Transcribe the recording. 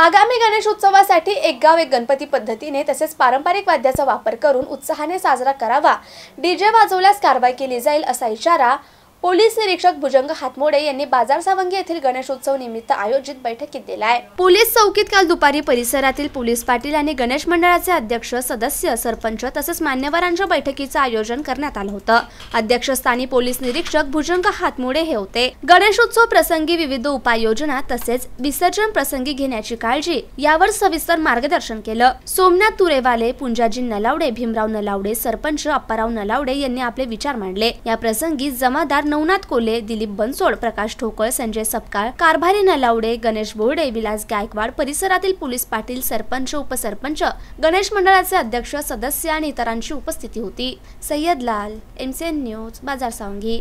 आगामी गणेशोत्सवासाठी एक गाव एक गणपती पद्धतीने तसेच पारंपरिक वाद्याचा वापर करून उत्साहाने साजरा करावा डीजे वाजवल्यास कारवाई केली जाईल असा इशारा पोलीस निरीक्षक भुजंग हातमोडे यांनी बाजार सावंगी येथील गणेशोत्सव निमित्त आयोजित बैठकीत दिला आहे पोलीस चौकीत काल दुपारी परिसरातील पोलीस पाटील आणि गणेश मंडळाचे अध्यक्ष सदस्य सरपंच तसेच मान्यवरांच्या बैठकीचं आयोजन करण्यात आलं होतं अध्यक्षस्थानी पोलीस निरीक्षक भुजंग हातमोडे हे होते गणेशोत्सव प्रसंगी विविध उपाययोजना तसेच विसर्जन प्रसंगी घेण्याची काळजी यावर सविस्तर मार्गदर्शन केलं सोमनाथ तुरेवाले पुंजाजी नलावडे भीमराव नलावडे सरपंच अप्पाराव नलावडे यांनी आपले विचार मांडले या प्रसंगी जमादार नवनाथ कोले दिलीप बनसोड प्रकाश ठोकळ संजय सपकाळ कारभारी नलावडे गणेश बोर्डे विलास गायकवाड परिसरातील पोलीस पाटील सरपंच उपसरपंच गणेश मंडळाचे अध्यक्ष सदस्य आणि इतरांची उपस्थिती होती सय्यद लाल एमसीएन न्यूज बाजार सावंगी